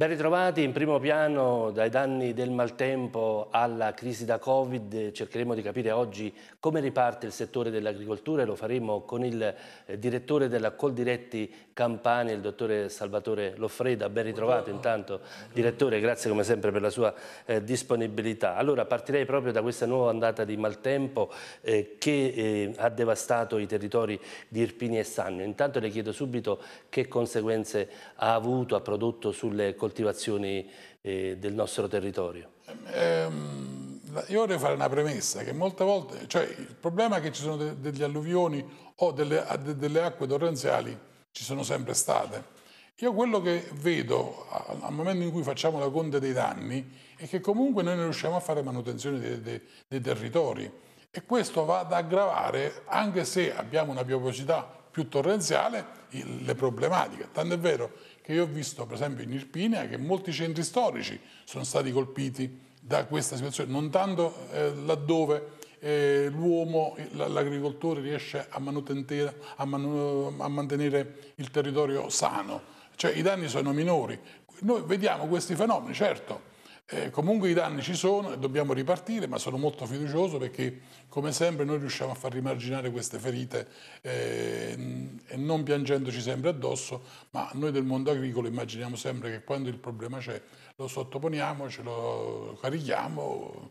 Ben ritrovati in primo piano dai danni del maltempo alla crisi da Covid, cercheremo di capire oggi come riparte il settore dell'agricoltura e lo faremo con il eh, direttore della Coldiretti Campania, il dottore Salvatore Loffreda. Ben ritrovato intanto direttore, grazie come sempre per la sua eh, disponibilità. Allora partirei proprio da questa nuova ondata di maltempo eh, che eh, ha devastato i territori di Irpini e Sannio. Intanto le chiedo subito che conseguenze ha avuto, ha prodotto sulle coltivazioni coltivazioni eh, del nostro territorio? Ehm, io vorrei fare una premessa, che molte volte, cioè il problema è che ci sono de degli alluvioni o delle, de delle acque torrenziali, ci sono sempre state. Io quello che vedo al momento in cui facciamo la conta dei danni è che comunque noi non riusciamo a fare manutenzione dei, dei, dei territori e questo va ad aggravare, anche se abbiamo una piovosità più torrenziale, le problematiche. Tanto è vero che io ho visto per esempio in Irpinea che molti centri storici sono stati colpiti da questa situazione, non tanto eh, laddove eh, l'uomo, eh, l'agricoltore riesce a, a, a mantenere il territorio sano, cioè i danni sono minori. Noi vediamo questi fenomeni, certo, eh, comunque i danni ci sono e dobbiamo ripartire, ma sono molto fiducioso perché come sempre noi riusciamo a far rimarginare queste ferite eh, e non piangendoci sempre addosso, ma noi del mondo agricolo immaginiamo sempre che quando il problema c'è lo sottoponiamo, ce lo carichiamo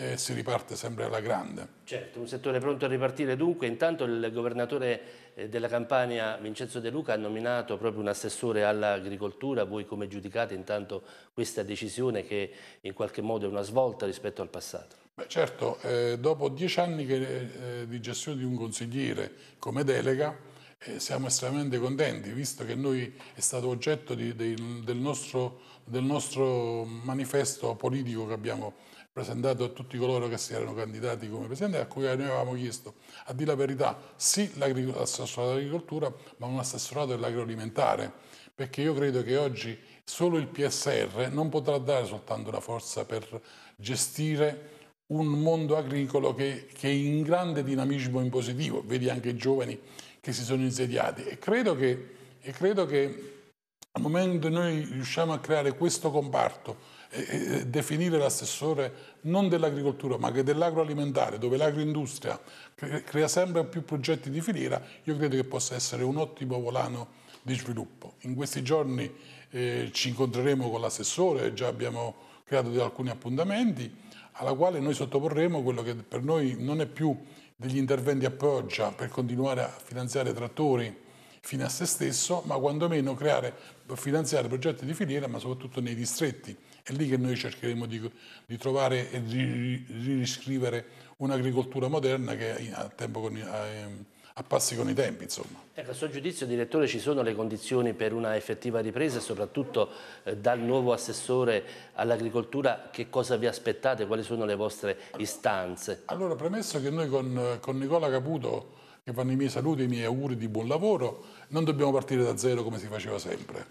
e si riparte sempre alla grande. Certo, un settore pronto a ripartire dunque. Intanto il governatore eh, della Campania, Vincenzo De Luca, ha nominato proprio un assessore all'agricoltura. Voi come giudicate intanto questa decisione che in qualche modo è una svolta rispetto al passato? Beh, certo, eh, dopo dieci anni che, eh, di gestione di un consigliere come delega, eh, siamo estremamente contenti, visto che noi è stato oggetto di, di, del, nostro, del nostro manifesto politico che abbiamo presentato a tutti coloro che si erano candidati come presidente, a cui noi avevamo chiesto, a dire la verità, sì l'assessorato dell'agricoltura, ma un assessorato dell'agroalimentare, perché io credo che oggi solo il PSR non potrà dare soltanto la forza per gestire un mondo agricolo che, che è in grande dinamismo in positivo, vedi anche i giovani che si sono insediati e credo che, e credo che al momento noi riusciamo a creare questo comparto eh, definire l'assessore non dell'agricoltura ma che dell'agroalimentare, dove l'agroindustria crea sempre più progetti di filiera, io credo che possa essere un ottimo volano di sviluppo. In questi giorni eh, ci incontreremo con l'assessore, già abbiamo creato alcuni appuntamenti, alla quale noi sottoporremo quello che per noi non è più degli interventi a pioggia per continuare a finanziare trattori, fine a se stesso, ma quantomeno creare, finanziare progetti di filiera, ma soprattutto nei distretti. È lì che noi cercheremo di, di trovare e di riscrivere un'agricoltura moderna che a, con, a, ehm, a passi con i tempi. Insomma. Ecco, a suo giudizio, direttore, ci sono le condizioni per una effettiva ripresa e soprattutto eh, dal nuovo assessore all'agricoltura che cosa vi aspettate, quali sono le vostre istanze? Allora, premesso che noi con, con Nicola Caputo che vanno i miei saluti, i miei auguri di buon lavoro, non dobbiamo partire da zero come si faceva sempre.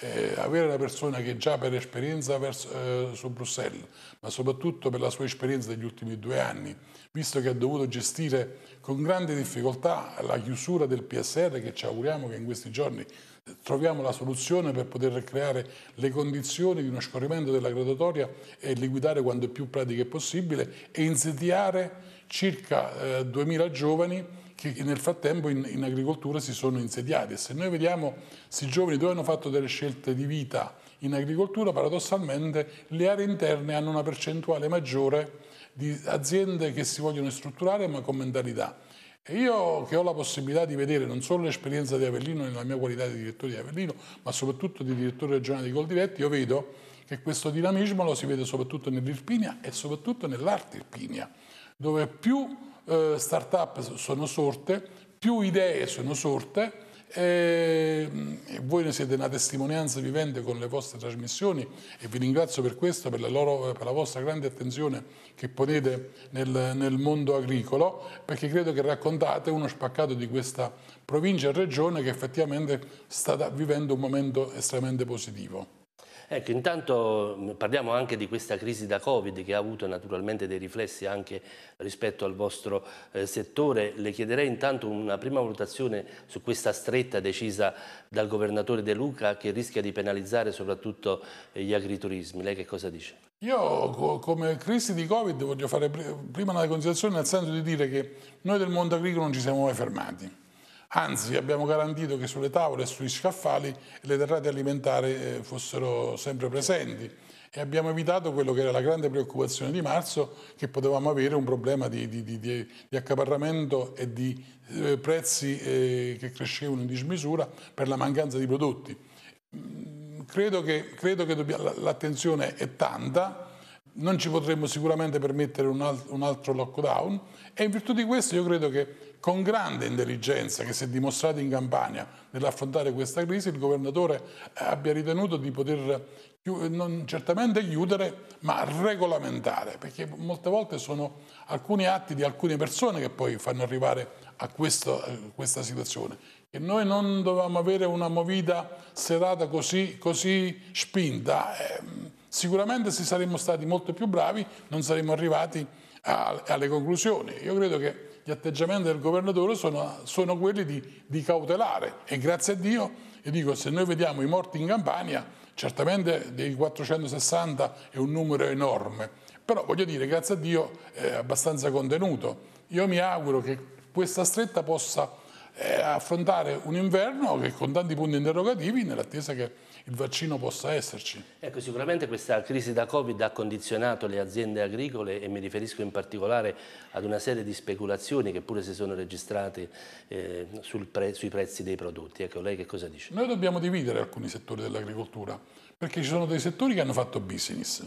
Eh, avere una persona che già per esperienza verso, eh, su Bruxelles, ma soprattutto per la sua esperienza degli ultimi due anni, visto che ha dovuto gestire con grande difficoltà la chiusura del PSR, che ci auguriamo che in questi giorni eh, troviamo la soluzione per poter creare le condizioni di uno scorrimento della graduatoria e liquidare quanto più pratiche possibile e insediare circa eh, 2.000 giovani che nel frattempo in, in, agricoltura si sono insediati. E se noi vediamo se i giovani dove hanno fatto delle scelte di vita in agricoltura, paradossalmente le aree interne hanno una percentuale maggiore di aziende che si vogliono strutturare ma con mentalità. E io che ho la possibilità di vedere non solo l'esperienza di Avellino nella mia qualità di direttore di Avellino, ma soprattutto di direttore regionale di Coldiretti, io vedo che questo dinamismo lo si vede soprattutto nell'Irpinia e soprattutto nell'Arte Irpinia, dove più eh, start-up sono sorte, più idee sono sorte ehm, e voi ne siete una testimonianza vivente con le vostre trasmissioni e vi ringrazio per questo, per la, loro, eh, per la vostra grande attenzione che ponete nel, nel, mondo agricolo, perché credo che raccontate uno spaccato di questa provincia e regione che effettivamente sta vivendo un momento estremamente positivo. Ecco, intanto mm, parliamo anche di questa crisi da Covid che ha avuto naturalmente dei riflessi anche rispetto al vostro eh, settore. Le chiederei intanto una prima valutazione su questa stretta decisa dal governatore De Luca che rischia di penalizzare soprattutto eh, gli agriturismi. Lei che cosa dice? Io come crisi di Covid voglio fare prima una considerazione nel senso di dire che noi del mondo agricolo non ci siamo mai fermati Anzi, abbiamo garantito che sulle tavole e sugli scaffali le derrate alimentari eh, fossero sempre presenti e abbiamo evitato quello che era la grande preoccupazione di marzo che potevamo avere un problema di, di, di, di accaparramento e di eh, prezzi eh, che crescevano in dismisura per la mancanza di prodotti. Mm, credo che, credo che l'attenzione è tanta, non ci potremmo sicuramente permettere un, alt un altro lockdown e in virtù di questo io credo che con grande intelligenza che si è dimostrata in campagna nell'affrontare questa crisi, il governatore eh, abbia ritenuto di poter non certamente chiudere, ma regolamentare, perché molte volte sono alcuni atti di alcune persone che poi fanno arrivare a, questo, a eh, questa situazione. E noi non dovevamo avere una movita serata così, così spinta. Eh, sicuramente se saremmo stati molto più bravi non saremmo arrivati a alle conclusioni. Io credo che gli atteggiamenti del governatore sono, sono quelli di, di, cautelare e grazie a Dio, io dico, se noi vediamo i morti in Campania, certamente dei 460 è un numero enorme, però voglio dire, grazie a Dio è abbastanza contenuto. Io mi auguro che questa stretta possa eh, affrontare un inverno che con tanti punti interrogativi nell'attesa che il vaccino possa esserci. Ecco, sicuramente questa crisi da Covid ha condizionato le aziende agricole e mi riferisco in particolare ad una serie di speculazioni che pure si sono registrate eh, pre sui prezzi dei prodotti. Ecco, lei che cosa dice? Noi dobbiamo dividere alcuni settori dell'agricoltura perché ci sono dei settori che hanno fatto business,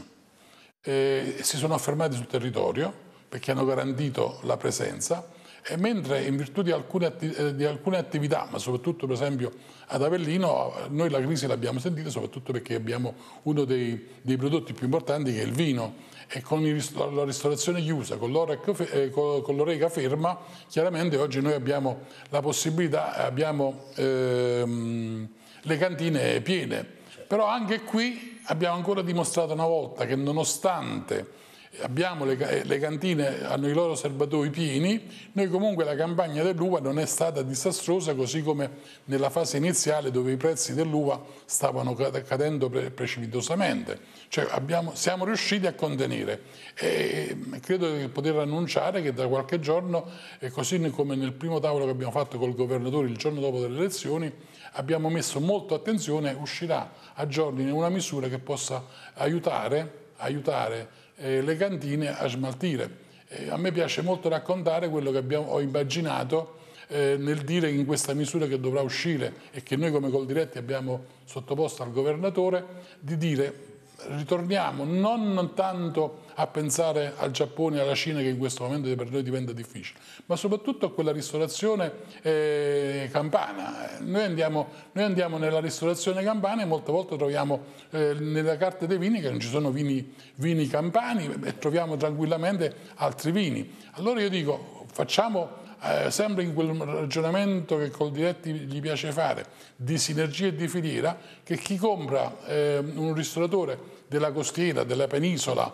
eh, si sono affermati sul territorio perché hanno garantito la presenza e mentre in virtù di alcune, atti eh, di alcune attività, ma soprattutto per esempio ad Avellino, noi la crisi l'abbiamo sentita soprattutto perché abbiamo uno dei, dei prodotti più importanti che è il vino e con la ristorazione chiusa, eh, con l'oreca ferma, chiaramente oggi noi abbiamo la possibilità, abbiamo ehm, le cantine piene. Però anche qui abbiamo ancora dimostrato una volta che nonostante abbiamo le, eh, le cantine, hanno i loro serbatoi pieni, noi comunque la campagna dell'uva non è stata disastrosa così come nella fase iniziale dove i prezzi dell'uva stavano cadendo pre precipitosamente, cioè abbiamo, siamo riusciti a contenere e credo di poter annunciare che da qualche giorno, eh, così come nel primo tavolo che abbiamo fatto col governatore il giorno dopo delle elezioni, abbiamo messo molto attenzione, uscirà a giorni una misura che possa aiutare, aiutare eh, le cantine a smaltire. Eh, a me piace molto raccontare quello che abbiamo, ho immaginato eh, nel dire in questa misura che dovrà uscire e che noi come Coldiretti abbiamo sottoposto al governatore, di dire ritorniamo non tanto a pensare al Giappone e alla Cina che in questo momento per noi diventa difficile, ma soprattutto a quella ristorazione eh, campana. Noi andiamo, noi andiamo, nella ristorazione campana e molte volte troviamo eh, nella carta dei vini che non ci sono vini, vini campani e troviamo tranquillamente altri vini. Allora io dico facciamo eh, sempre in quel ragionamento che col diretti gli piace fare, di sinergie e di filiera, che chi compra eh, un ristoratore della costiera, della penisola,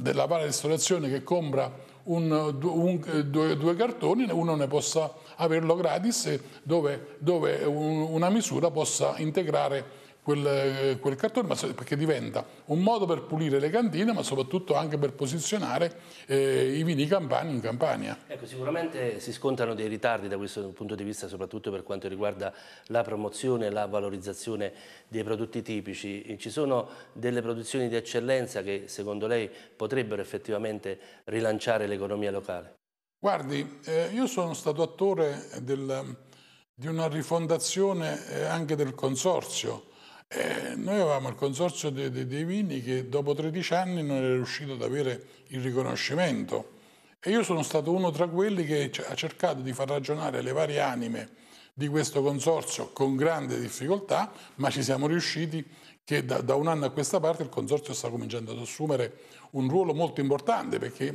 della pari ristorazione che compra un, un, eh, due, due, cartoni, uno ne possa averlo gratis dove, dove un, una misura possa integrare quel, quel cartone, ma, perché diventa un modo per pulire le cantine, ma soprattutto anche per posizionare eh, i vini campani in Campania. Ecco, sicuramente si scontano dei ritardi da questo punto di vista, soprattutto per quanto riguarda la promozione e la valorizzazione dei prodotti tipici. Ci sono delle produzioni di eccellenza che secondo lei potrebbero effettivamente rilanciare l'economia locale? Guardi, eh, io sono stato attore del, di una rifondazione eh, anche del consorzio eh, noi avevamo il consorzio dei, dei, dei, vini che dopo 13 anni non era riuscito ad avere il riconoscimento e io sono stato uno tra quelli che ha cercato di far ragionare le varie anime di questo consorzio con grande difficoltà, ma ci siamo riusciti che da, da, un anno a questa parte il Consorzio sta cominciando ad assumere un ruolo molto importante perché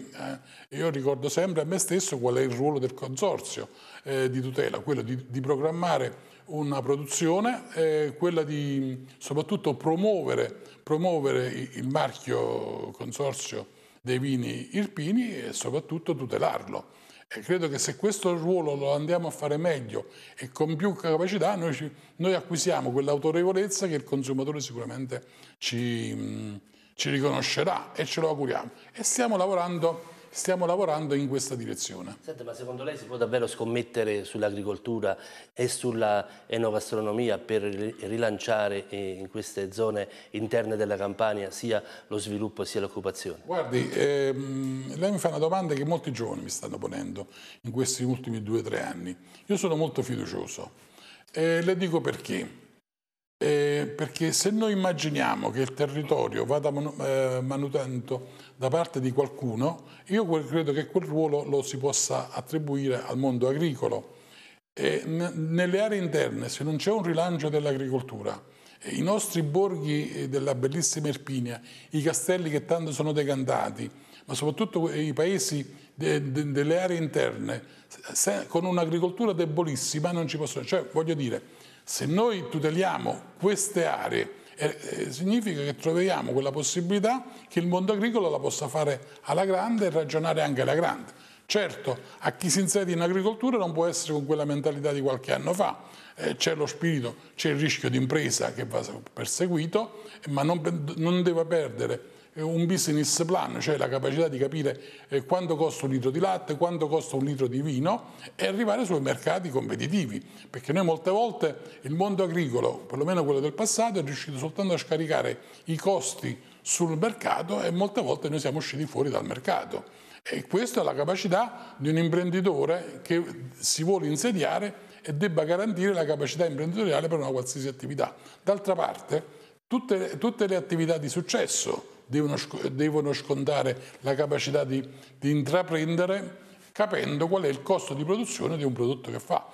eh, io ricordo sempre a me stesso qual è il ruolo del Consorzio eh, di tutela, quello di, di programmare una produzione, eh, quella di soprattutto promuovere, promuovere il marchio Consorzio dei vini irpini e soprattutto tutelarlo. E credo che se questo ruolo lo andiamo a fare meglio e con più capacità, noi, ci, noi acquisiamo quell'autorevolezza che il consumatore sicuramente ci, mh, mm, ci riconoscerà e ce lo auguriamo. E stiamo lavorando stiamo lavorando in questa direzione. Senta, ma secondo lei si può davvero scommettere sull'agricoltura e sulla enogastronomia per rilanciare eh, in queste zone interne della Campania sia lo sviluppo sia l'occupazione? Guardi, ehm, lei mi fa una domanda che molti giovani mi stanno ponendo in questi ultimi due o tre anni. Io sono molto fiducioso e le dico perché. Eh, perché se noi immaginiamo che il territorio vada manu eh, manutento da parte di qualcuno, io credo che quel ruolo lo si possa attribuire al mondo agricolo. Eh, nelle aree interne, se non c'è un rilancio dell'agricoltura, eh, i nostri borghi eh, della bellissima Irpinia, i castelli che tanto sono decantati, ma soprattutto i paesi de de delle aree interne, con un'agricoltura debolissima non ci possono... Cioè, voglio dire, se noi tuteliamo queste aree, eh, eh, significa che troviamo quella possibilità che il mondo agricolo la possa fare alla grande e ragionare anche alla grande. Certo, a chi si inserisce in agricoltura non può essere con quella mentalità di qualche anno fa, eh, c'è lo spirito, c'è il rischio di impresa che va perseguito, ma non, non deve perdere un business plan, cioè la capacità di capire eh, quanto costa un litro di latte, quanto costa un litro di vino e arrivare sui mercati competitivi, perché noi molte volte il mondo agricolo, perlomeno quello del passato, è riuscito soltanto a scaricare i costi sul mercato e molte volte noi siamo usciti fuori dal mercato. E questa è la capacità di un imprenditore che si vuole insediare e debba garantire la capacità imprenditoriale per una qualsiasi attività. D'altra parte, tutte, tutte le attività di successo devono, devono scontare la capacità di, di intraprendere capendo qual è il costo di produzione di un prodotto che fa.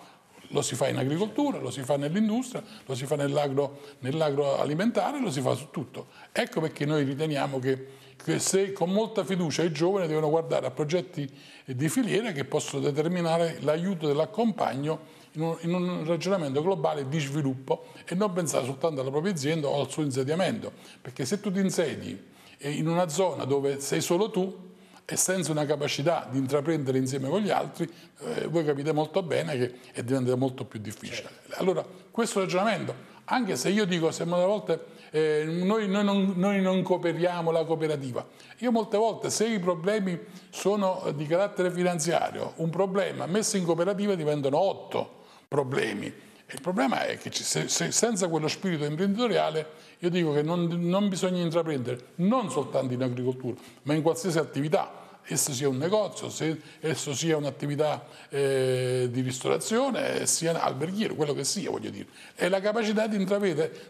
Lo si fa in agricoltura, lo si fa nell'industria, lo si fa nell'agroalimentare, nell lo si fa su tutto. Ecco perché noi riteniamo che, che se con molta fiducia i giovani devono guardare a progetti di filiera che possono determinare l'aiuto dell'accompagno in, in un, ragionamento globale di sviluppo e non pensare soltanto alla propria azienda o al suo insediamento. Perché se tu ti insedi in una zona dove sei solo tu e senza una capacità di intraprendere insieme con gli altri, eh, voi capite molto bene che diventa molto più difficile. Certo. Allora, questo ragionamento, anche se io dico, se molte volte eh, noi, noi, non, noi, non, cooperiamo la cooperativa, io molte volte se i problemi sono di carattere finanziario, un problema messo in cooperativa diventano otto problemi il problema è che se, se senza quello spirito imprenditoriale io dico che non, non bisogna intraprendere non soltanto in agricoltura, ma in qualsiasi attività esso sia un negozio, se esso sia un'attività eh, di ristorazione, sia alberghiero, quello che sia, voglio dire. È la capacità di,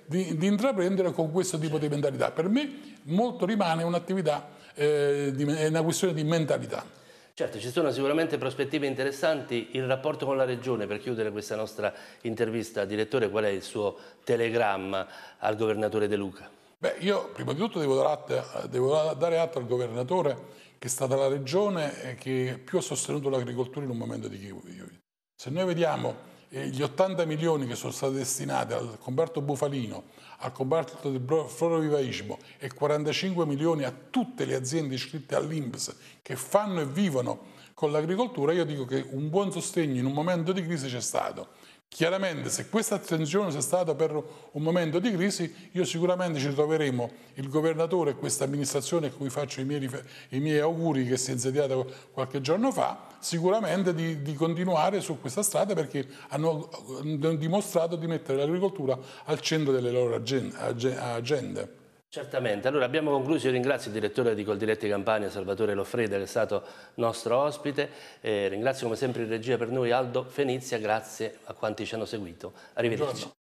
di, di intraprendere con questo tipo di mentalità. Per me molto rimane un'attività, eh, di, una questione di mentalità. Certo, ci sono sicuramente prospettive interessanti. Il rapporto con la Regione, per chiudere questa nostra intervista, direttore, qual è il suo telegramma al governatore De Luca? Beh, io prima di tutto devo dare atto al governatore che è stata la Regione eh, che più ha sostenuto l'agricoltura in un momento di crisi. Se noi vediamo gli 80 milioni che sono stati destinati al comparto bufalino, al comparto del florovivaismo e 45 milioni a tutte le aziende iscritte all'INPS che fanno e vivono con l'agricoltura, io dico che un buon sostegno in un momento di crisi c'è stato Chiaramente se questa attenzione sia stata per un momento di crisi, io sicuramente ci troveremo il governatore e questa amministrazione a cui faccio i miei, i miei, auguri che si è insediata qualche giorno fa, sicuramente di, di continuare su questa strada perché hanno, hanno dimostrato di mettere l'agricoltura al centro delle loro agende. Certamente, allora abbiamo concluso, io ringrazio il direttore di Coldiretti Campania Salvatore Loffreda che è stato nostro ospite, eh, ringrazio come sempre in regia per noi Aldo Fenizia, grazie a quanti ci hanno seguito, arrivederci. Buongiorno.